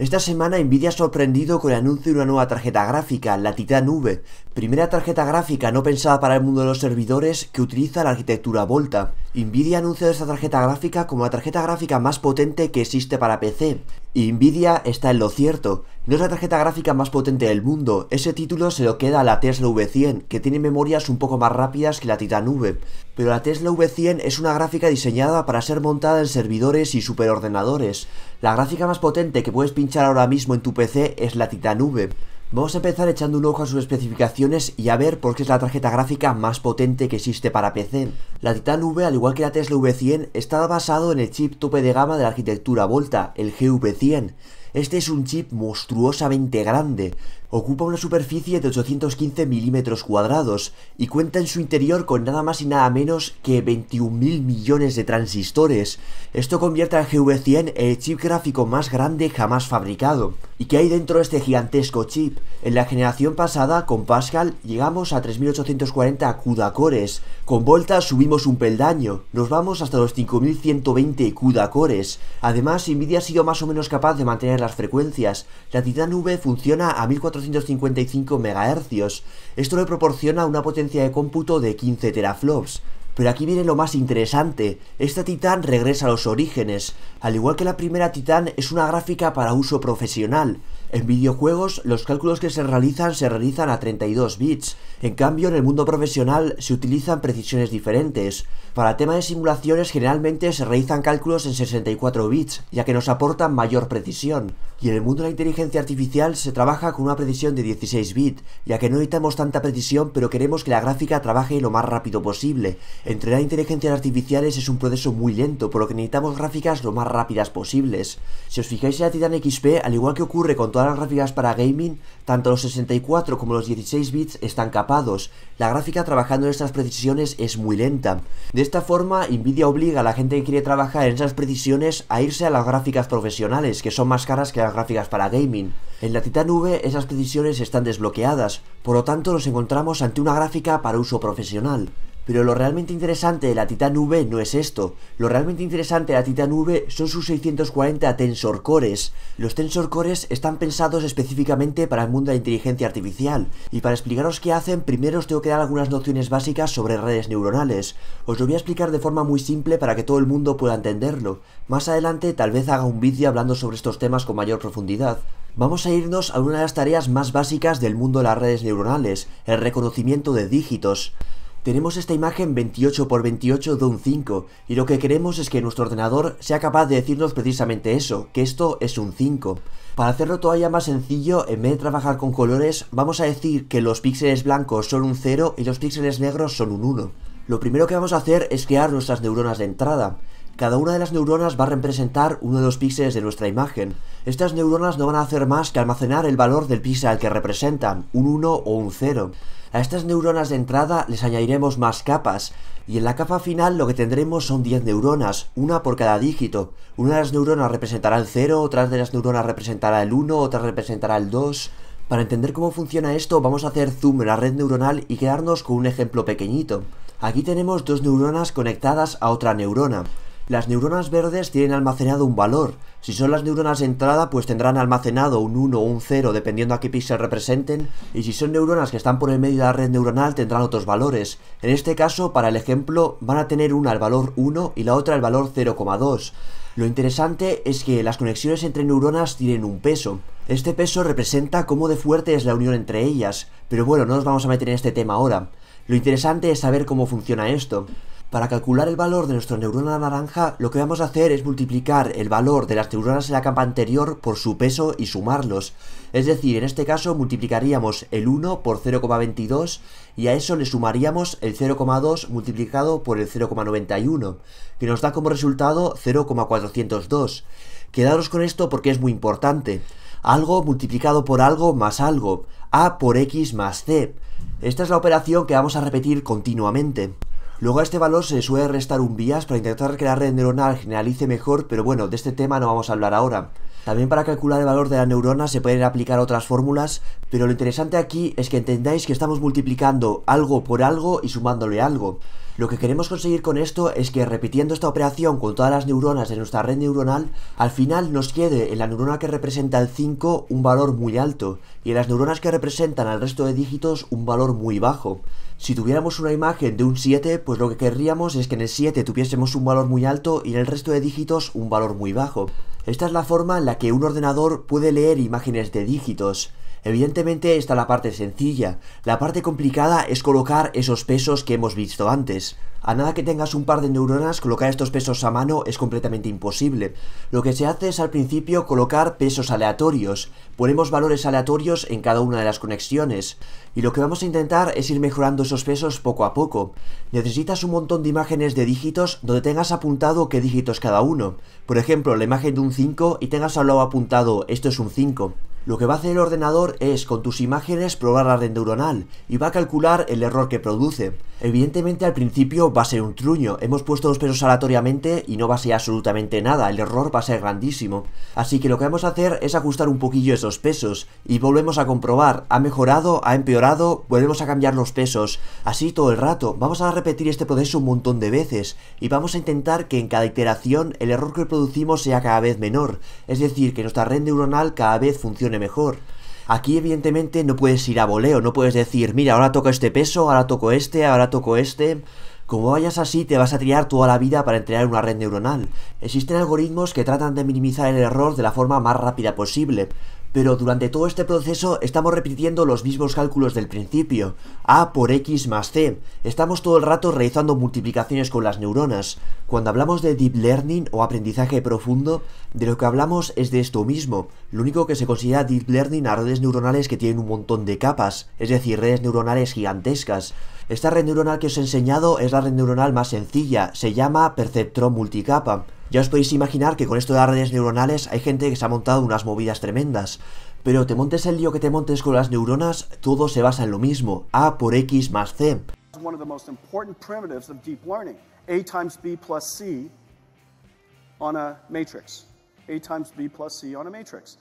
Esta semana Nvidia ha sorprendido con el anuncio de una nueva tarjeta gráfica, la Titan V, primera tarjeta gráfica no pensada para el mundo de los servidores que utiliza la arquitectura Volta. Nvidia ha anunciado esta tarjeta gráfica como la tarjeta gráfica más potente que existe para PC, Nvidia está en lo cierto, no es la tarjeta gráfica más potente del mundo, ese título se lo queda a la Tesla V100, que tiene memorias un poco más rápidas que la Titan V, pero la Tesla V100 es una gráfica diseñada para ser montada en servidores y superordenadores. La gráfica más potente que puedes pinchar ahora mismo en tu PC es la Titan V, Vamos a empezar echando un ojo a sus especificaciones y a ver por qué es la tarjeta gráfica más potente que existe para PC. La Titan V, al igual que la Tesla V100, está basado en el chip tope de gama de la arquitectura Volta, el GV100. Este es un chip monstruosamente grande, Ocupa una superficie de 815 milímetros cuadrados y cuenta en su interior con nada más y nada menos que 21.000 millones de transistores. Esto convierte al GV100 en el chip gráfico más grande jamás fabricado. ¿Y qué hay dentro de este gigantesco chip? En la generación pasada, con Pascal, llegamos a 3840 CUDA cores. Con Volta subimos un peldaño, nos vamos hasta los 5120 CUDA cores. Además, Nvidia ha sido más o menos capaz de mantener las frecuencias. La Titan V funciona a 1400 155 MHz. Esto le proporciona una potencia de cómputo de 15 teraflops. Pero aquí viene lo más interesante, esta Titan regresa a los orígenes, al igual que la primera Titan es una gráfica para uso profesional, en videojuegos, los cálculos que se realizan se realizan a 32 bits. En cambio, en el mundo profesional se utilizan precisiones diferentes. Para tema de simulaciones, generalmente se realizan cálculos en 64 bits, ya que nos aportan mayor precisión. Y en el mundo de la inteligencia artificial se trabaja con una precisión de 16 bits, ya que no necesitamos tanta precisión, pero queremos que la gráfica trabaje lo más rápido posible. Entrenar inteligencias artificiales es un proceso muy lento, por lo que necesitamos gráficas lo más rápidas posibles. Si os fijáis en la Titan XP, al igual que ocurre con las gráficas para gaming, tanto los 64 como los 16 bits están capados. La gráfica trabajando en estas precisiones es muy lenta. De esta forma, Nvidia obliga a la gente que quiere trabajar en esas precisiones a irse a las gráficas profesionales, que son más caras que las gráficas para gaming. En la Titan V esas precisiones están desbloqueadas, por lo tanto nos encontramos ante una gráfica para uso profesional. Pero lo realmente interesante de la Titan V no es esto. Lo realmente interesante de la Titan V son sus 640 tensor cores. Los tensor cores están pensados específicamente para el mundo de la inteligencia artificial. Y para explicaros qué hacen, primero os tengo que dar algunas nociones básicas sobre redes neuronales. Os lo voy a explicar de forma muy simple para que todo el mundo pueda entenderlo. Más adelante tal vez haga un vídeo hablando sobre estos temas con mayor profundidad. Vamos a irnos a una de las tareas más básicas del mundo de las redes neuronales, el reconocimiento de dígitos. Tenemos esta imagen 28x28 de un 5, y lo que queremos es que nuestro ordenador sea capaz de decirnos precisamente eso, que esto es un 5. Para hacerlo todavía más sencillo, en vez de trabajar con colores, vamos a decir que los píxeles blancos son un 0 y los píxeles negros son un 1. Lo primero que vamos a hacer es crear nuestras neuronas de entrada. Cada una de las neuronas va a representar uno de los píxeles de nuestra imagen. Estas neuronas no van a hacer más que almacenar el valor del al que representan, un 1 o un 0. A estas neuronas de entrada les añadiremos más capas, y en la capa final lo que tendremos son 10 neuronas, una por cada dígito. Una de las neuronas representará el 0, otras de las neuronas representará el 1, otra representará el 2. Para entender cómo funciona esto vamos a hacer zoom en la red neuronal y quedarnos con un ejemplo pequeñito. Aquí tenemos dos neuronas conectadas a otra neurona. Las neuronas verdes tienen almacenado un valor. Si son las neuronas de entrada, pues tendrán almacenado un 1 o un 0, dependiendo a qué pixel representen. Y si son neuronas que están por el medio de la red neuronal, tendrán otros valores. En este caso, para el ejemplo, van a tener una el valor 1 y la otra el valor 0,2. Lo interesante es que las conexiones entre neuronas tienen un peso. Este peso representa cómo de fuerte es la unión entre ellas. Pero bueno, no nos vamos a meter en este tema ahora. Lo interesante es saber cómo funciona esto. Para calcular el valor de nuestra neurona naranja, lo que vamos a hacer es multiplicar el valor de las neuronas en la capa anterior por su peso y sumarlos. Es decir, en este caso multiplicaríamos el 1 por 0,22 y a eso le sumaríamos el 0,2 multiplicado por el 0,91, que nos da como resultado 0,402. Quedaros con esto porque es muy importante. Algo multiplicado por algo más algo. A por X más C. Esta es la operación que vamos a repetir continuamente. Luego a este valor se suele restar un bias para intentar que la red neuronal generalice mejor, pero bueno, de este tema no vamos a hablar ahora. También para calcular el valor de la neurona se pueden aplicar otras fórmulas, pero lo interesante aquí es que entendáis que estamos multiplicando algo por algo y sumándole algo. Lo que queremos conseguir con esto es que repitiendo esta operación con todas las neuronas de nuestra red neuronal, al final nos quede en la neurona que representa el 5 un valor muy alto y en las neuronas que representan al resto de dígitos un valor muy bajo. Si tuviéramos una imagen de un 7, pues lo que querríamos es que en el 7 tuviésemos un valor muy alto y en el resto de dígitos un valor muy bajo. Esta es la forma en la que un ordenador puede leer imágenes de dígitos. Evidentemente está la parte sencilla, la parte complicada es colocar esos pesos que hemos visto antes. A nada que tengas un par de neuronas, colocar estos pesos a mano es completamente imposible. Lo que se hace es al principio colocar pesos aleatorios, ponemos valores aleatorios en cada una de las conexiones, y lo que vamos a intentar es ir mejorando esos pesos poco a poco. Necesitas un montón de imágenes de dígitos donde tengas apuntado qué dígitos cada uno. Por ejemplo, la imagen de un 5 y tengas al lado apuntado esto es un 5. Lo que va a hacer el ordenador es con tus imágenes probar la red neuronal y va a calcular el error que produce. Evidentemente al principio va a ser un truño, hemos puesto los pesos aleatoriamente y no va a ser absolutamente nada, el error va a ser grandísimo. Así que lo que vamos a hacer es ajustar un poquillo esos pesos y volvemos a comprobar, ha mejorado, ha empeorado, volvemos a cambiar los pesos, así todo el rato. Vamos a repetir este proceso un montón de veces y vamos a intentar que en cada iteración el error que producimos sea cada vez menor, es decir, que nuestra red neuronal cada vez funcione mejor. Aquí evidentemente no puedes ir a voleo, no puedes decir, mira, ahora toco este peso, ahora toco este, ahora toco este. Como vayas así te vas a tirar toda la vida para entrenar una red neuronal. Existen algoritmos que tratan de minimizar el error de la forma más rápida posible, pero durante todo este proceso estamos repitiendo los mismos cálculos del principio, A por X más C. Estamos todo el rato realizando multiplicaciones con las neuronas. Cuando hablamos de deep learning o aprendizaje profundo, de lo que hablamos es de esto mismo. Lo único que se considera deep learning a redes neuronales que tienen un montón de capas, es decir, redes neuronales gigantescas. Esta red neuronal que os he enseñado es la red neuronal más sencilla, se llama perceptrón multicapa. Ya os podéis imaginar que con esto de las redes neuronales hay gente que se ha montado unas movidas tremendas. Pero te montes el lío que te montes con las neuronas, todo se basa en lo mismo, A por X más C. A B C on A times B C on a matrix.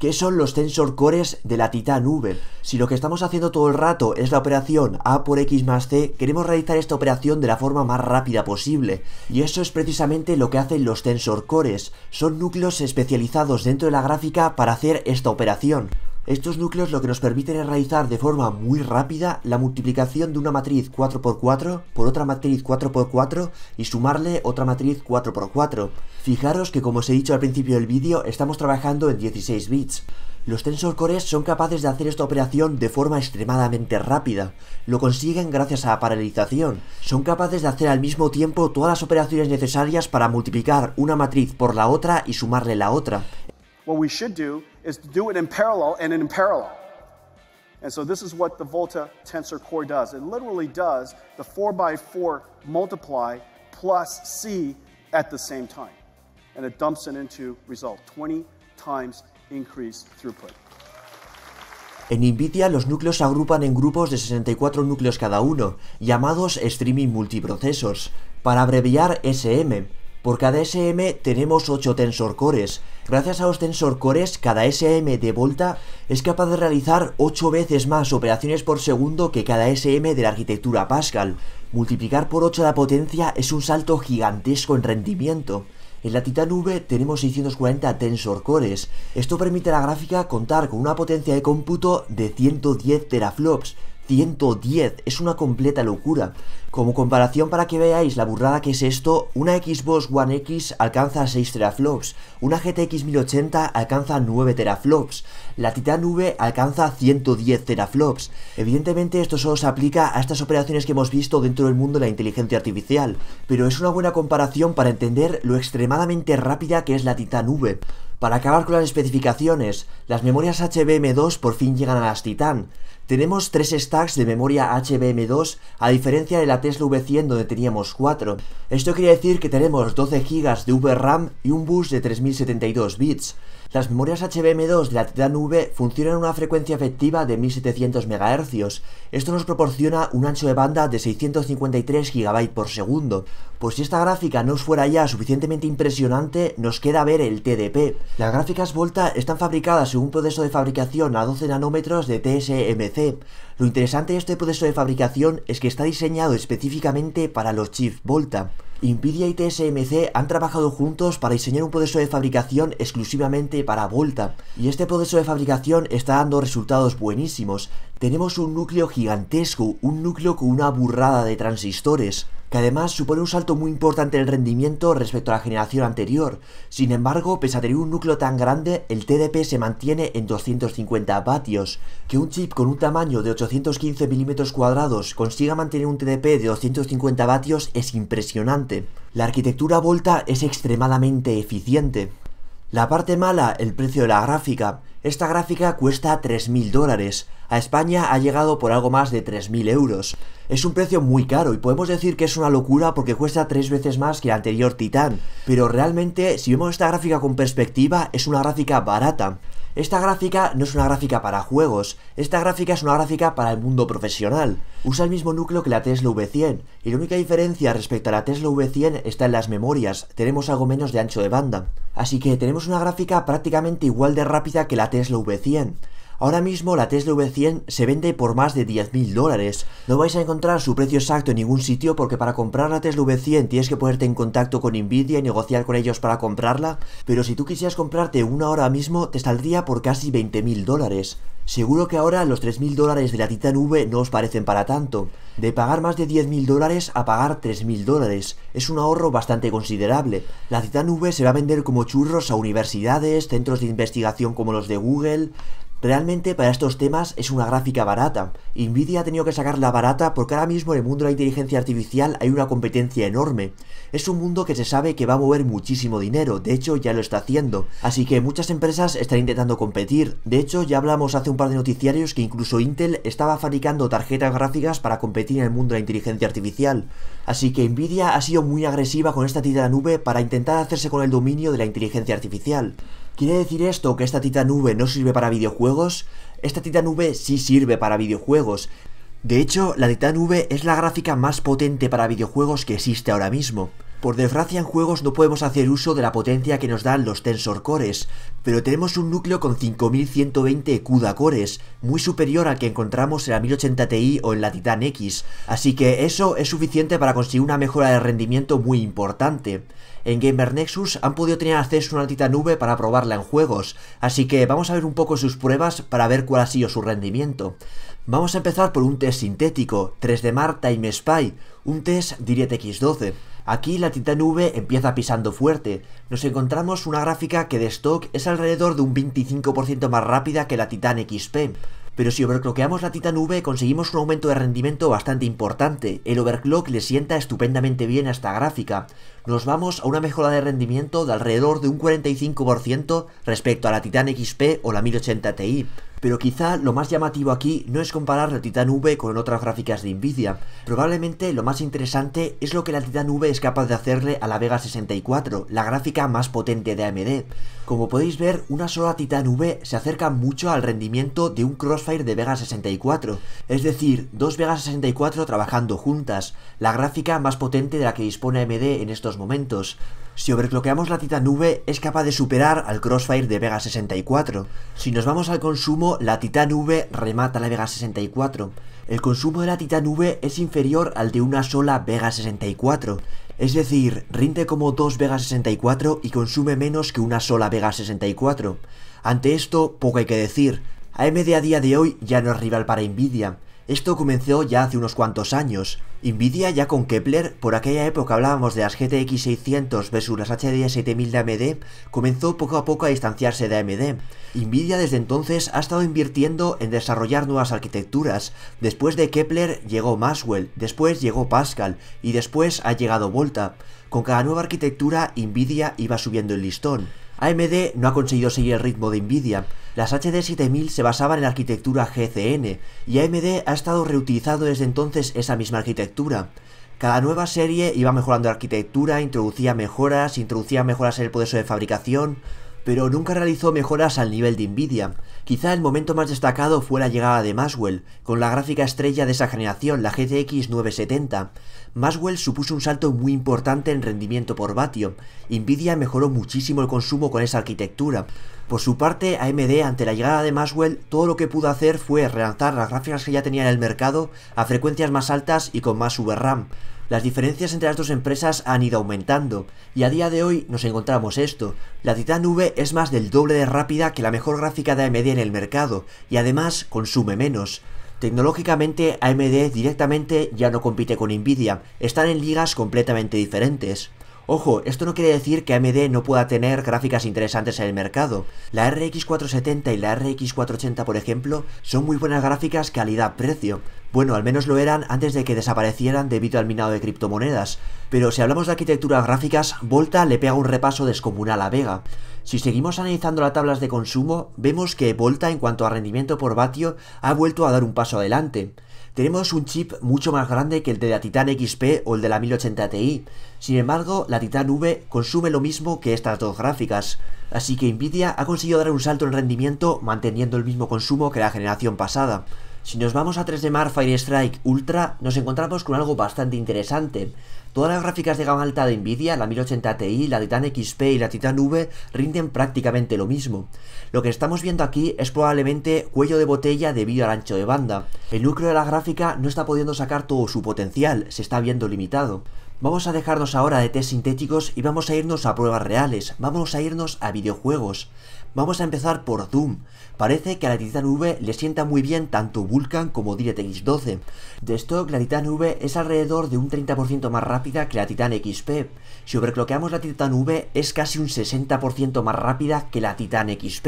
¿Qué son los tensor cores de la Titan V? Si lo que estamos haciendo todo el rato es la operación A por X más C, queremos realizar esta operación de la forma más rápida posible. Y eso es precisamente lo que hacen los tensor cores. Son núcleos especializados dentro de la gráfica para hacer esta operación. Estos núcleos lo que nos permiten es realizar de forma muy rápida la multiplicación de una matriz 4x4 por otra matriz 4x4 y sumarle otra matriz 4x4. Fijaros que como os he dicho al principio del vídeo, estamos trabajando en 16 bits. Los tensor cores son capaces de hacer esta operación de forma extremadamente rápida. Lo consiguen gracias a la paralización. Son capaces de hacer al mismo tiempo todas las operaciones necesarias para multiplicar una matriz por la otra y sumarle la otra. What we should do is do it in parallel and in parallel. And so this is what the Volta tensor core does. It literally does the 4x4 multiply plus C at the same time. And it dumps it into result, 20 times increased throughput. En NVIDIA los núcleos se agrupan en grupos de 64 núcleos cada uno, llamados streaming multiprocesos, para abreviar SM, Por cada SM tenemos 8 tensor cores. Gracias a los tensor cores, cada SM de Volta es capaz de realizar 8 veces más operaciones por segundo que cada SM de la arquitectura Pascal. Multiplicar por 8 la potencia es un salto gigantesco en rendimiento. En la Titan V tenemos 640 tensor cores. Esto permite a la gráfica contar con una potencia de cómputo de 110 teraflops, 110, es una completa locura. Como comparación para que veáis la burrada que es esto, una Xbox One X alcanza 6 teraflops, una GTX 1080 alcanza 9 teraflops, la Titan V alcanza 110 teraflops. Evidentemente esto solo se aplica a estas operaciones que hemos visto dentro del mundo de la inteligencia artificial, pero es una buena comparación para entender lo extremadamente rápida que es la Titan V. Para acabar con las especificaciones, las memorias HBM2 por fin llegan a las Titan. Tenemos 3 stacks de memoria HBM2 a diferencia de la Tesla V100 donde teníamos 4. Esto quiere decir que tenemos 12 GB de VRAM y un bus de 3072 bits. Las memorias HBM2 de la Titan V funcionan a una frecuencia efectiva de 1700 MHz. Esto nos proporciona un ancho de banda de 653 GB por segundo, pues si esta gráfica no fuera ya suficientemente impresionante, nos queda ver el TDP. Las gráficas Volta están fabricadas en un proceso de fabricación a 12 nanómetros de TSMC. Lo interesante de este proceso de fabricación es que está diseñado específicamente para los chips Volta. Nvidia y TSMC han trabajado juntos para diseñar un proceso de fabricación exclusivamente para Volta, y este proceso de fabricación está dando resultados buenísimos. Tenemos un núcleo gigantesco, un núcleo con una burrada de transistores que además supone un salto muy importante en el rendimiento respecto a la generación anterior. Sin embargo, pese a tener un núcleo tan grande, el TDP se mantiene en 250 vatios. Que un chip con un tamaño de 815 mm cuadrados consiga mantener un TDP de 250 vatios es impresionante. La arquitectura Volta es extremadamente eficiente. La parte mala, el precio de la gráfica. Esta gráfica cuesta 3.000 dólares a España ha llegado por algo más de 3.000 euros. Es un precio muy caro y podemos decir que es una locura porque cuesta tres veces más que el anterior Titan, pero realmente si vemos esta gráfica con perspectiva es una gráfica barata. Esta gráfica no es una gráfica para juegos, esta gráfica es una gráfica para el mundo profesional. Usa el mismo núcleo que la Tesla V100, y la única diferencia respecto a la Tesla V100 está en las memorias, tenemos algo menos de ancho de banda. Así que tenemos una gráfica prácticamente igual de rápida que la Tesla V100. Ahora mismo la Tesla V100 se vende por más de 10.000 dólares. No vais a encontrar su precio exacto en ningún sitio porque para comprar la Tesla V100 tienes que ponerte en contacto con Nvidia y negociar con ellos para comprarla, pero si tú quisieras comprarte una ahora mismo te saldría por casi 20.000 dólares. Seguro que ahora los 3.000 dólares de la Titan V no os parecen para tanto. De pagar más de 10.000 dólares a pagar 3.000 dólares. Es un ahorro bastante considerable. La Titan V se va a vender como churros a universidades, centros de investigación como los de Google, Realmente para estos temas es una gráfica barata. Nvidia ha tenido que sacarla barata porque ahora mismo en el mundo de la inteligencia artificial hay una competencia enorme. Es un mundo que se sabe que va a mover muchísimo dinero, de hecho ya lo está haciendo. Así que muchas empresas están intentando competir. De hecho ya hablamos hace un par de noticiarios que incluso Intel estaba fabricando tarjetas gráficas para competir en el mundo de la inteligencia artificial. Así que Nvidia ha sido muy agresiva con esta tira de nube para intentar hacerse con el dominio de la inteligencia artificial. ¿Quiere decir esto que esta Titan V no sirve para videojuegos? Esta Titan V sí sirve para videojuegos. De hecho, la Titan V es la gráfica más potente para videojuegos que existe ahora mismo. Por desgracia en juegos no podemos hacer uso de la potencia que nos dan los Tensor Cores, pero tenemos un núcleo con 5120 CUDA cores, muy superior al que encontramos en la 1080 Ti o en la Titan X, así que eso es suficiente para conseguir una mejora de rendimiento muy importante en Gamer Nexus han podido tener acceso a una Titan nube para probarla en juegos, así que vamos a ver un poco sus pruebas para ver cuál ha sido su rendimiento. Vamos a empezar por un test sintético, 3D Time Spy, un test DirectX 12. Aquí la Titan nube empieza pisando fuerte. Nos encontramos una gráfica que de stock es alrededor de un 25% más rápida que la Titan XP. Pero si overclockeamos la Titan V conseguimos un aumento de rendimiento bastante importante. El overclock le sienta estupendamente bien a esta gráfica. Nos vamos a una mejora de rendimiento de alrededor de un 45% respecto a la Titan XP o la 1080 Ti. Pero quizá lo más llamativo aquí no es comparar la Titan V con otras gráficas de Nvidia. Probablemente lo más interesante es lo que la Titan V es capaz de hacerle a la Vega 64, la gráfica más potente de AMD. Como podéis ver, una sola Titan V se acerca mucho al rendimiento de un Crossfire de Vega 64, es decir, dos Vega 64 trabajando juntas, la gráfica más potente de la que dispone AMD en estos momentos. Si overcloqueamos la Titan V es capaz de superar al Crossfire de Vega 64. Si nos vamos al consumo, la Titan V remata la Vega 64. El consumo de la Titan V es inferior al de una sola Vega 64. Es decir, rinde como dos Vega 64 y consume menos que una sola Vega 64. Ante esto, poco hay que decir. AMD a día de hoy ya no es rival para Nvidia. Esto comenzó ya hace unos cuantos años. Nvidia ya con Kepler, por aquella época hablábamos de las GTX 600 versus las HD 7000 de AMD, comenzó poco a poco a distanciarse de AMD. Nvidia desde entonces ha estado invirtiendo en desarrollar nuevas arquitecturas. Después de Kepler llegó Maxwell, después llegó Pascal y después ha llegado Volta. Con cada nueva arquitectura Nvidia iba subiendo el listón. AMD no ha conseguido seguir el ritmo de Nvidia. Las HD 7000 se basaban en la arquitectura GCN y AMD ha estado reutilizando desde entonces esa misma arquitectura. Cada nueva serie iba mejorando la arquitectura, introducía mejoras, introducía mejoras en el proceso de fabricación, pero nunca realizó mejoras al nivel de Nvidia. Quizá el momento más destacado fue la llegada de Maxwell, con la gráfica estrella de esa generación, la GTX 970. Maswell supuso un salto muy importante en rendimiento por vatio. Nvidia mejoró muchísimo el consumo con esa arquitectura. Por su parte, AMD ante la llegada de Maxwell, todo lo que pudo hacer fue relanzar las gráficas que ya tenía en el mercado a frecuencias más altas y con más VRAM. Las diferencias entre las dos empresas han ido aumentando, y a día de hoy nos encontramos esto. La Titan V es más del doble de rápida que la mejor gráfica de AMD en el mercado, y además consume menos. Tecnológicamente, AMD directamente ya no compite con Nvidia, están en ligas completamente diferentes. Ojo, esto no quiere decir que AMD no pueda tener gráficas interesantes en el mercado. La RX 470 y la RX 480, por ejemplo, son muy buenas gráficas calidad-precio. Bueno, al menos lo eran antes de que desaparecieran debido al minado de criptomonedas. Pero si hablamos de arquitecturas gráficas, Volta le pega un repaso descomunal a Vega. Si seguimos analizando las tablas de consumo, vemos que Volta en cuanto a rendimiento por vatio ha vuelto a dar un paso adelante. Tenemos un chip mucho más grande que el de la Titan XP o el de la 1080 Ti. Sin embargo, la Titan V consume lo mismo que estas dos gráficas, así que Nvidia ha conseguido dar un salto en rendimiento manteniendo el mismo consumo que la generación pasada. Si nos vamos a 3 de Mar Fire Strike Ultra, nos encontramos con algo bastante interesante. Todas las gráficas de gama alta de Nvidia, la 1080 Ti, la Titan XP y la Titan V, rinden prácticamente lo mismo. Lo que estamos viendo aquí es probablemente cuello de botella debido al ancho de banda. El núcleo de la gráfica no está pudiendo sacar todo su potencial, se está viendo limitado. Vamos a dejarnos ahora de test sintéticos y vamos a irnos a pruebas reales, vamos a irnos a videojuegos. Vamos a empezar por Doom. Parece que a la Titan V le sienta muy bien tanto Vulkan como DirectX 12. De esto la Titan V es alrededor de un 30% más rápida que la Titan XP. Si overcloqueamos la Titan V es casi un 60% más rápida que la Titan XP.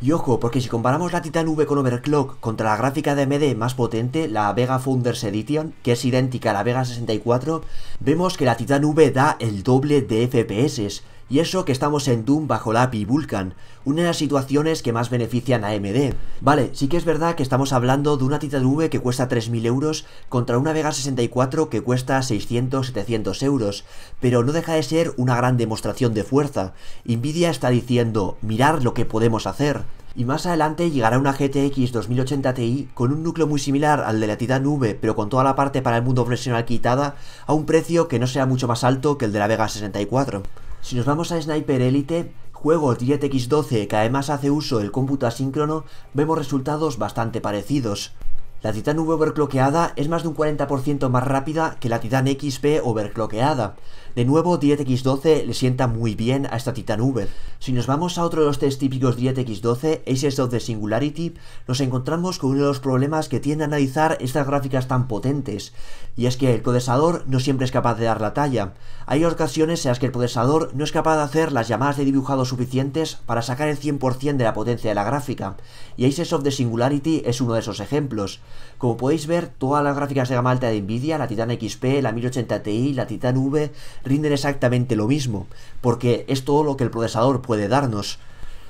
Y ojo, porque si comparamos la Titan V con Overclock contra la gráfica de AMD más potente, la Vega Founders Edition, que es idéntica a la Vega 64, vemos que la Titan V da el doble de FPS. Y eso que estamos en Doom bajo la API Vulcan, una de las situaciones que más benefician a AMD. Vale, sí que es verdad que estamos hablando de una Titan V que cuesta 3.000 euros contra una Vega 64 que cuesta 600-700 euros, pero no deja de ser una gran demostración de fuerza. Nvidia está diciendo, mirar lo que podemos hacer. Y más adelante llegará una GTX 2080 Ti con un núcleo muy similar al de la Titan V, pero con toda la parte para el mundo profesional quitada, a un precio que no sea mucho más alto que el de la Vega 64. Si nos vamos a Sniper Elite, juego GTX 12 que además hace uso del cómputo asíncrono, vemos resultados bastante parecidos. La Titan V overcloqueada es más de un 40% más rápida que la Titan XP overcloqueada, de nuevo, e x 12 le sienta muy bien a esta Titan V. Si nos vamos a otro de los test típicos e x 12 Aces of the Singularity, nos encontramos con uno de los problemas que tiende a analizar estas gráficas tan potentes, y es que el procesador no siempre es capaz de dar la talla. Hay ocasiones en las que el procesador no es capaz de hacer las llamadas de dibujado suficientes para sacar el 100% de la potencia de la gráfica, y Aces of the Singularity es uno de esos ejemplos. Como podéis ver, todas las gráficas de gama alta de Nvidia, la Titan XP, la 1080 Ti, la Titan V, rinden exactamente lo mismo, porque es todo lo que el procesador puede darnos.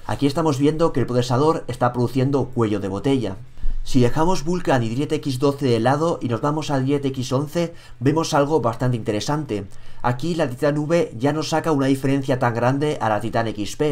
Aquí estamos viendo que el procesador está produciendo cuello de botella. Si dejamos Vulcan y 10X12 de lado y nos vamos a 10X11, vemos algo bastante interesante. Aquí la Titan V ya no saca una diferencia tan grande a la Titan XP.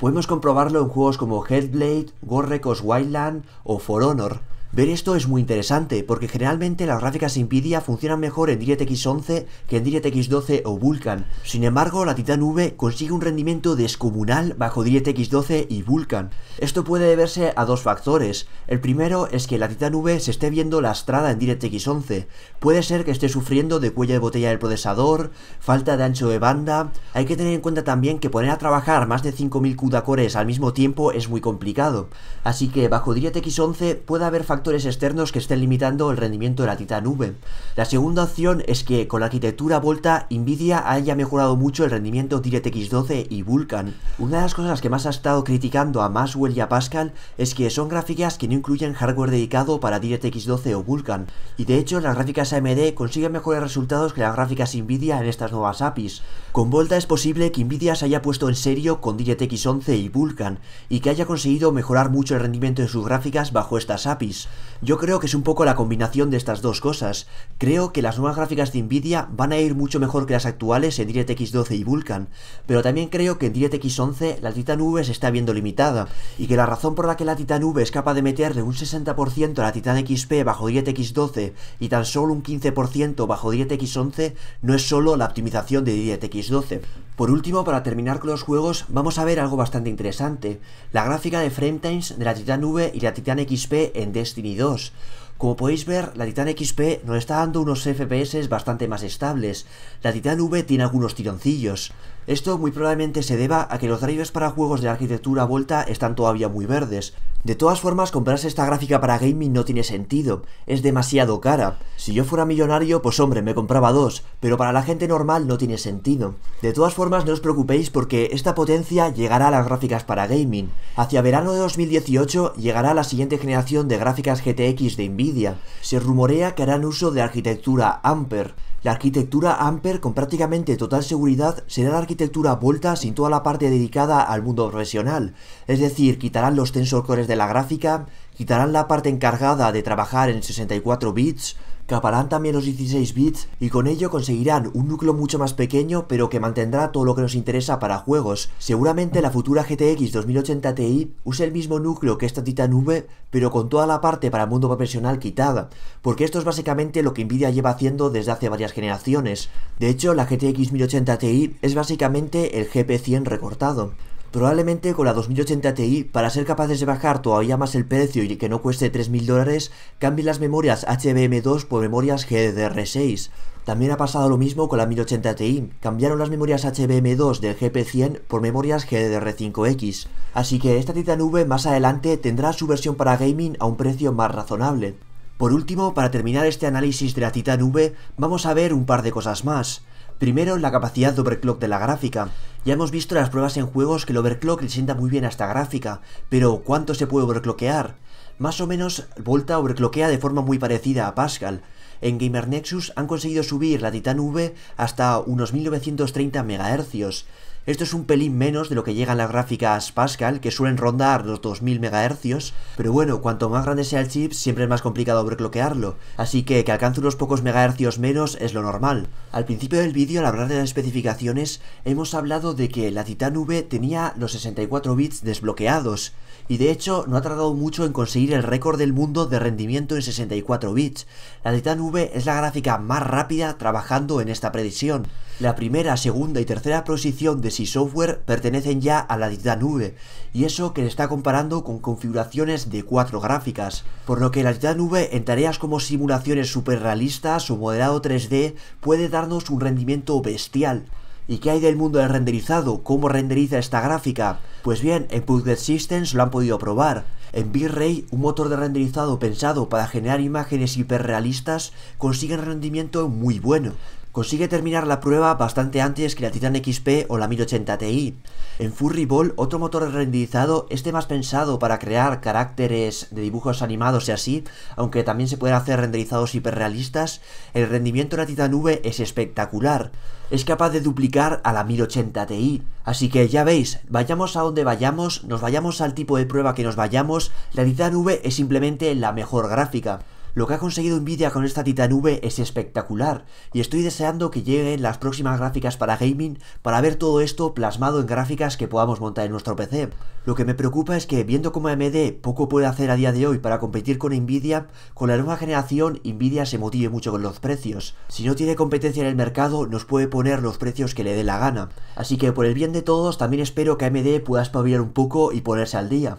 Podemos comprobarlo en juegos como Headblade, Gorrecos Wildland o For Honor. Ver esto es muy interesante, porque generalmente las gráficas Nvidia funcionan mejor en DirectX 11 que en DirectX 12 o Vulkan. Sin embargo, la Titan V consigue un rendimiento descomunal bajo DirectX 12 y Vulkan. Esto puede deberse a dos factores. El primero es que la Titan V se esté viendo lastrada en DirectX 11. Puede ser que esté sufriendo de cuello de botella del procesador, falta de ancho de banda. Hay que tener en cuenta también que poner a trabajar más de 5000 CUDA cores al mismo tiempo es muy complicado. Así que bajo DirectX 11 puede haber factores externos que estén limitando el rendimiento de la Titan V. La segunda opción es que con la arquitectura Volta, Nvidia haya mejorado mucho el rendimiento DirectX 12 y Vulkan. Una de las cosas que más ha estado criticando a Maxwell y a Pascal es que son gráficas que no incluyen hardware dedicado para DirectX 12 o Vulkan, y de hecho las gráficas AMD consiguen mejores resultados que las gráficas Nvidia en estas nuevas APIs. Con Volta es posible que Nvidia se haya puesto en serio con DirectX 11 y Vulkan, y que haya conseguido mejorar mucho el rendimiento de sus gráficas bajo estas APIs. Yo creo que es un poco la combinación de estas dos cosas. Creo que las nuevas gráficas de Nvidia van a ir mucho mejor que las actuales en DirectX 12 y Vulkan, pero también creo que en DirectX 11 la Titan V se está viendo limitada, y que la razón por la que la Titan V es capaz de meterle un 60% a la Titan XP bajo DirectX 12 y tan solo un 15% bajo DirectX 11 no es solo la optimización de DirectX 12. Por último, para terminar con los juegos, vamos a ver algo bastante interesante, la gráfica de frame de la Titan V y la Titan XP en Destiny 2. Como podéis ver, la Titan XP nos está dando unos FPS bastante más estables, la Titan V tiene algunos tironcillos, esto muy probablemente se deba a que los drivers para juegos de arquitectura Volta están todavía muy verdes. De todas formas, comprarse esta gráfica para gaming no tiene sentido, es demasiado cara. Si yo fuera millonario, pues hombre, me compraba dos, pero para la gente normal no tiene sentido. De todas formas, no os preocupéis porque esta potencia llegará a las gráficas para gaming. Hacia verano de 2018 llegará la siguiente generación de gráficas GTX de Nvidia. Se rumorea que harán uso de arquitectura Ampere. La arquitectura Amper con prácticamente total seguridad será la arquitectura vuelta sin toda la parte dedicada al mundo profesional, es decir, quitarán los tensor cores de la gráfica, quitarán la parte encargada de trabajar en 64 bits, caparán también los 16 bits y con ello conseguirán un núcleo mucho más pequeño pero que mantendrá todo lo que nos interesa para juegos. Seguramente la futura GTX 2080 Ti use el mismo núcleo que esta Titan V pero con toda la parte para mundo profesional quitada, porque esto es básicamente lo que Nvidia lleva haciendo desde hace varias generaciones. De hecho, la GTX 1080 Ti es básicamente el GP100 recortado. Probablemente con la 2080 Ti, para ser capaces de bajar todavía más el precio y que no cueste 3.000 dólares, cambien las memorias HBM2 por memorias GDDR6. También ha pasado lo mismo con la 1080 Ti, cambiaron las memorias HBM2 del GP100 por memorias GDDR5X, así que esta Titan V más adelante tendrá su versión para gaming a un precio más razonable. Por último, para terminar este análisis de la Titan V, vamos a ver un par de cosas más. Primero, la capacidad de overclock de la gráfica. Ya hemos visto las pruebas en juegos que el overclock le sienta muy bien a esta gráfica, pero ¿cuánto se puede overclockear? Más o menos, Volta overclockea de forma muy parecida a Pascal. En Gamer Nexus han conseguido subir la Titan V hasta unos 1930 MHz. Esto es un pelín menos de lo que llegan las gráficas Pascal, que suelen rondar los 2000 MHz, pero bueno, cuanto más grande sea el chip, siempre es más complicado overclockearlo, así que que alcance unos pocos MHz menos es lo normal. Al principio del vídeo, al hablar de las especificaciones, hemos hablado de que la Titan V tenía los 64 bits desbloqueados, y de hecho no ha tardado mucho en conseguir el récord del mundo de rendimiento en 64 bits. La Titan V es la gráfica más rápida trabajando en esta predicción. La primera, segunda y tercera posición de Si Software pertenecen ya a la Titan V, y eso que le está comparando con configuraciones de cuatro gráficas, por lo que la Titan V en tareas como simulaciones superrealistas o modelado 3D puede darnos un rendimiento bestial. ¿Y qué hay del mundo de renderizado? ¿Cómo renderiza esta gráfica? Pues bien, en Puzzle Systems lo han podido probar. En V-Ray, un motor de renderizado pensado para generar imágenes hiperrealistas, consigue un rendimiento muy bueno, Consigue terminar la prueba bastante antes que la Titan XP o la 1080 Ti. En Furry Ball, otro motor renderizado, este más pensado para crear caracteres de dibujos animados y así, aunque también se pueden hacer renderizados hiperrealistas, el rendimiento de la Titan V es espectacular. Es capaz de duplicar a la 1080 Ti. Así que ya veis, vayamos a donde vayamos, nos vayamos al tipo de prueba que nos vayamos, la Titan V es simplemente la mejor gráfica. Lo que ha conseguido Nvidia con esta Titan V es espectacular y estoy deseando que lleguen las próximas gráficas para gaming para ver todo esto plasmado en gráficas que podamos montar en nuestro PC. Lo que me preocupa es que viendo cómo AMD poco puede hacer a día de hoy para competir con Nvidia, con la nueva generación Nvidia se motive mucho con los precios. Si no tiene competencia en el mercado nos puede poner los precios que le dé la gana. Así que por el bien de todos también espero que AMD pueda espabilar un poco y ponerse al día.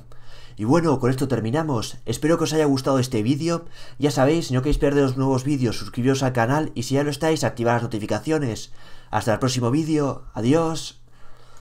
Y bueno, con esto terminamos. Espero que os haya gustado este vídeo. Ya sabéis, si no queréis perder los nuevos vídeos, suscribiros al canal y si ya lo estáis, activad las notificaciones. Hasta el próximo vídeo. Adiós.